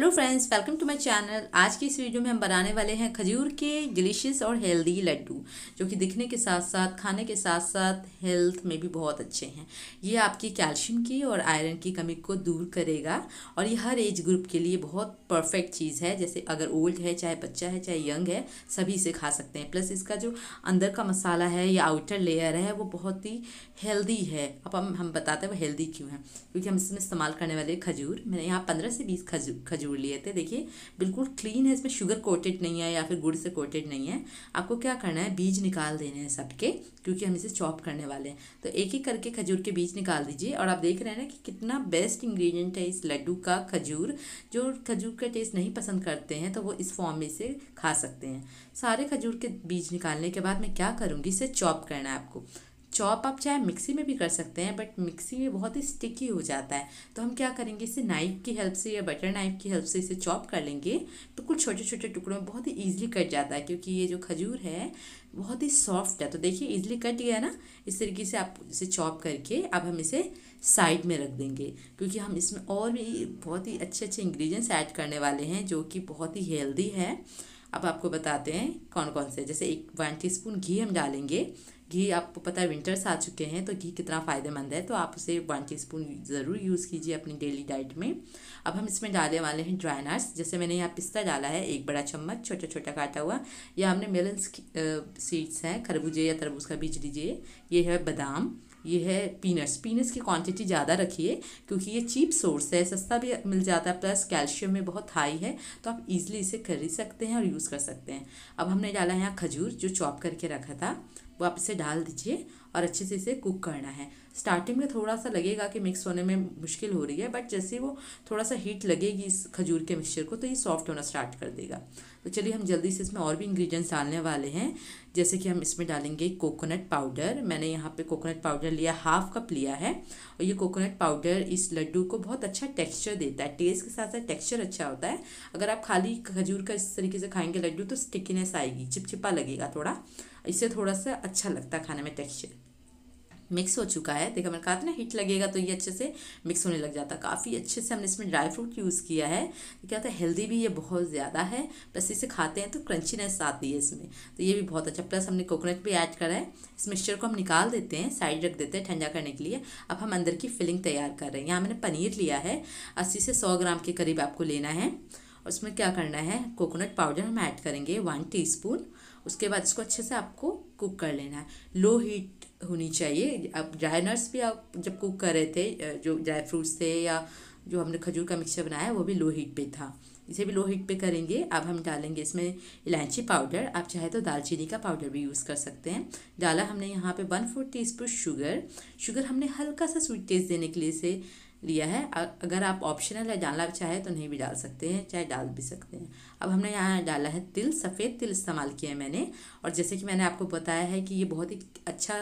hello friends welcome to my channel आज की इस वीडियो में हम बनाने वाले हैं खजूर के डिलीशियस और हेल्दी लड्डू जो कि दिखने के साथ साथ खाने के साथ साथ हेल्थ में भी बहुत अच्छे हैं ये आपकी कैल्शियम की और आयरन की कमी को दूर करेगा और ये हर एज ग्रुप के लिए बहुत परफेक्ट चीज़ है जैसे अगर ओल्ड है चाहे बच्चा है चाहे यंग है सभी इसे खा सकते हैं प्लस इसका जो अंदर का मसाला है या आउटर लेयर है वो बहुत ही हेल्दी है अब हम हम बताते हैं वो हेल्दी क्यों है क्योंकि हम इसमें इस्तेमाल करने वाले खजूर मैंने यहाँ पंद्रह से बीस खजूर खजूर जरूर लिए थे देखिए बिल्कुल क्लीन है इसमें शुगर कोटेड नहीं है या फिर गुड़ से कोटेड नहीं है आपको क्या करना है बीज निकाल देने हैं सबके क्योंकि हम इसे चॉप करने वाले हैं तो एक एक करके खजूर के बीज निकाल दीजिए और आप देख रहे हैं ना कि कितना बेस्ट इंग्रेडिएंट है इस लड्डू का खजूर जो खजूर का टेस्ट नहीं पसंद करते हैं तो वो इस फॉर्म में इसे खा सकते हैं सारे खजूर के बीज निकालने के बाद मैं क्या करूँगी इसे चॉप करना है आपको चॉप आप चाहे मिक्सी में भी कर सकते हैं बट मिक्सी में बहुत ही स्टिकी हो जाता है तो हम क्या करेंगे इसे नाइफ की हेल्प से या बटर नाइफ की हेल्प से इसे चॉप कर लेंगे तो कुछ छोटे छोटे टुकड़ों में बहुत ही ईजिली कट जाता है क्योंकि ये जो खजूर है बहुत ही सॉफ्ट है तो देखिए ईजिली कट गया ना इस तरीके से आप इसे चॉप करके अब हम इसे साइड में रख देंगे क्योंकि हम इसमें और भी बहुत ही अच्छे अच्छे इंग्रेडिएंट्स ऐड करने वाले हैं जो कि बहुत ही हेल्दी है अब आपको बताते हैं कौन कौन से जैसे एक वन टी घी हम डालेंगे घी आपको पता है विंटर्स आ चुके हैं तो घी कितना फ़ायदेमंद है तो आप उसे वन टी स्पून ज़रूर यूज़ कीजिए अपनी डेली डाइट में अब हम इसमें डालने वाले हैं ड्राई नट्स जैसे मैंने यहाँ पिस्ता डाला है एक बड़ा चम्मच छोटा छोटा काटा हुआ या हमने मेलन सीड्स हैं खरबूजे या तरबूज का बीज लीजिए ये है बादाम ये है पीनट्स पीनट्स की क्वांटिटी ज़्यादा रखिए क्योंकि ये चीप सोर्स है सस्ता भी मिल जाता है प्लस कैल्शियम में बहुत हाई है तो आप इजीली इसे खरीद सकते हैं और यूज़ कर सकते हैं अब हमने डाला है यहाँ खजूर जो चॉप करके रखा था वो आप इसे डाल दीजिए और अच्छे से इसे कुक करना है स्टार्टिंग में थोड़ा सा लगेगा कि मिक्स होने में मुश्किल हो रही है बट जैसे वो थोड़ा सा हीट लगेगी इस खजूर के मिक्सचर को तो ये सॉफ्ट होना स्टार्ट कर देगा तो चलिए हम जल्दी से इसमें और भी इंग्रेडिएंट्स डालने वाले हैं जैसे कि हम इसमें डालेंगे कोकोनट पाउडर मैंने यहाँ पे कोकोनट पाउडर लिया हाफ कप लिया है और ये कोकोनट पाउडर इस लड्डू को बहुत अच्छा टेक्स्चर देता है टेस्ट के साथ साथ टेक्स्चर अच्छा होता है अगर आप खाली खजूर का इस तरीके से खाएंगे लड्डू तो स्टिकीनेस आएगी चिपचिपा लगेगा थोड़ा इससे थोड़ा सा अच्छा लगता है खाने में टेक्सचर मिक्स हो चुका है देखा मैंने कहा था ना हीट लगेगा तो ये अच्छे से मिक्स होने लग जाता काफ़ी अच्छे से हमने इसमें ड्राई फ्रूट यूज़ किया है क्या होता है हेल्दी भी ये बहुत ज़्यादा है प्लस इसे खाते हैं तो क्रंचीनेस आती है इसमें तो ये भी बहुत अच्छा प्लस हमने कोकोनट भी ऐड करा है इस मिक्सचर को हम निकाल देते हैं साइड रख देते हैं ठंडा करने के लिए अब हम अंदर की फिलिंग तैयार कर रहे हैं यहाँ मैंने पनीर लिया है अस्सी से सौ ग्राम के करीब आपको लेना है उसमें क्या करना है कोकोनट पाउडर हम ऐड करेंगे वन टी उसके बाद इसको अच्छे से आपको कुक कर लेना है लो हीट होनी चाहिए अब ड्राई नट्स भी आप जब कुक कर रहे थे जो ड्राई फ्रूट्स थे या जो हमने खजूर का मिक्सचर बनाया है वो भी लो हीट पे था इसे भी लो हीट पे करेंगे अब हम डालेंगे इसमें इलायची पाउडर आप चाहे तो दालचीनी का पाउडर भी यूज़ कर सकते हैं डाला हमने यहाँ पे one four tea sugar sugar हमने हल्का सा स्वीट टेस्ट देने के लिए इसे लिया है अगर आप ऑप्शनल है डालना चाहे तो नहीं भी डाल सकते हैं चाहे डाल भी सकते हैं अब हमने यहाँ डाला है तिल सफ़ेद तिल इस्तेमाल किया है मैंने और जैसे कि मैंने आपको बताया है कि ये बहुत ही अच्छा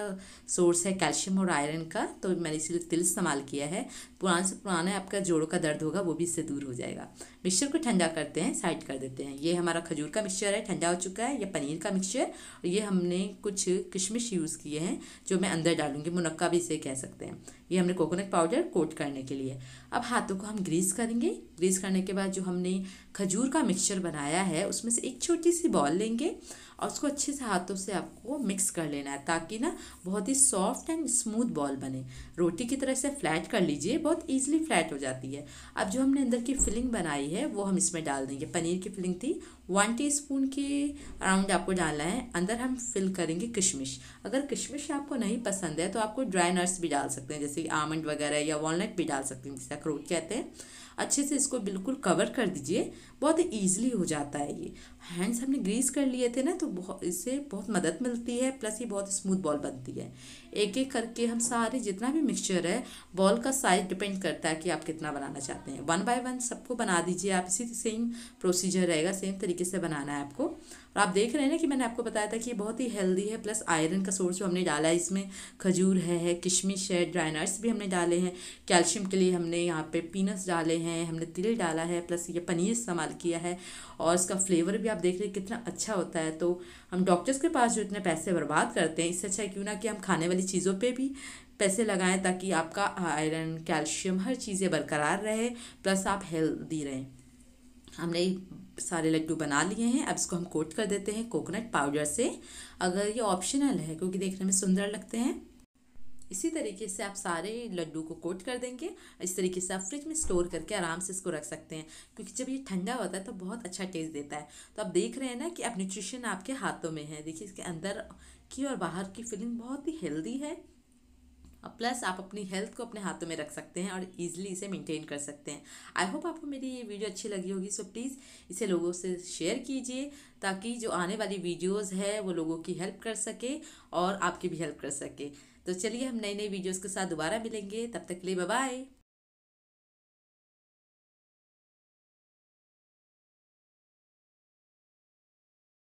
सोर्स है कैल्शियम और आयरन का तो मैंने इसलिए तिल इस्तेमाल किया है पुराने से पुराना आपका जोड़ों का दर्द होगा वो भी इससे दूर हो जाएगा मिक्सचर को ठंडा करते हैं साइड कर देते हैं ये हमारा खजूर का मिक्सचर है ठंडा हो चुका है या पनीर का मिक्सचर और ये हमने कुछ किशमिश यूज़ किए हैं जो मैं अंदर डालूँगी मुनक्का भी इसे कह सकते हैं ये हमने कोकोनट पाउडर कोट करने के लिए अब हाथों को हम ग्रीस करेंगे ग्रीस करने के बाद जो हमने खजूर का मिक्सचर बनाया है उसमें से एक छोटी सी बॉल लेंगे और उसको अच्छे से हाथों से आपको मिक्स कर लेना है ताकि ना बहुत ही सॉफ्ट एंड स्मूथ बॉल बने रोटी की तरह से फ्लैट कर लीजिए बहुत ईजिली फ्लैट हो जाती है अब जो हमने अंदर की फिलिंग बनाई है वो हम इसमें डाल देंगे पनीर की फिलिंग थी वन स्पून के अराउंड आपको डालना है अंदर हम फिल करेंगे किशमिश अगर किशमिश आपको नहीं पसंद है तो आपको ड्राई नट्स भी डाल सकते हैं जैसे आमंड वगैरह या वॉलनट भी डाल डाल सकते हैं जिसे अखरोट कहते हैं अच्छे से इसको बिल्कुल कवर कर दीजिए बहुत ही ईजिली हो जाता है ये हैंड्स हमने ग्रीस कर लिए थे ना तो बहुत इससे बहुत मदद मिलती है प्लस ये बहुत स्मूथ बॉल बनती है एक एक करके हम सारे जितना भी मिक्सचर है बॉल का साइज डिपेंड करता है कि आप कितना बनाना चाहते हैं वन बाय वन सबको बना दीजिए आप इसी सेम प्रोसीजर रहेगा सेम तरीके से बनाना है आपको और आप देख रहे हैं ना कि मैंने आपको बताया था कि ये बहुत ही हेल्दी है प्लस आयरन का सोर्स जो हमने डाला है इसमें खजूर है, किशमिश है ड्राई भी हमने डाले हैं कैल्शियम के लिए हमने यहाँ पे पीनट्स डाले हैं हमने तिल डाला है प्लस ये पनीर इस्तेमाल किया है और इसका फ्लेवर भी आप देख रहे हैं कितना अच्छा होता है तो हम डॉक्टर्स के पास जो इतने पैसे बर्बाद करते हैं इससे अच्छा है क्यों ना कि हम खाने वाली चीज़ों पर भी पैसे लगाएं ताकि आपका आयरन कैल्शियम हर चीज़ें बरकरार रहे प्लस आप हेल्दी रहें हमने सारे लड्डू बना लिए हैं अब इसको हम कोट कर देते हैं कोकोनट पाउडर से अगर ये ऑप्शनल है क्योंकि देखने में सुंदर लगते हैं इसी तरीके से आप सारे लड्डू को कोट कर देंगे इस तरीके से आप फ्रिज में स्टोर करके आराम से इसको रख सकते हैं क्योंकि जब ये ठंडा होता है तो बहुत अच्छा टेस्ट देता है तो आप देख रहे हैं ना कि आप न्यूट्रिशन आपके हाथों में है देखिए इसके अंदर की और बाहर की फीलिंग बहुत ही हेल्दी है और प्लस आप अपनी हेल्थ को अपने हाथों में रख सकते हैं और ईजिली इसे मेंटेन कर सकते हैं आई होप आपको मेरी ये वीडियो अच्छी लगी होगी सो प्लीज़ इसे लोगों से शेयर कीजिए ताकि जो आने वाली वीडियोस है वो लोगों की हेल्प कर सके और आपकी भी हेल्प कर सके तो चलिए हम नई नई वीडियोज़ के साथ दोबारा मिलेंगे तब तक के लिए बाय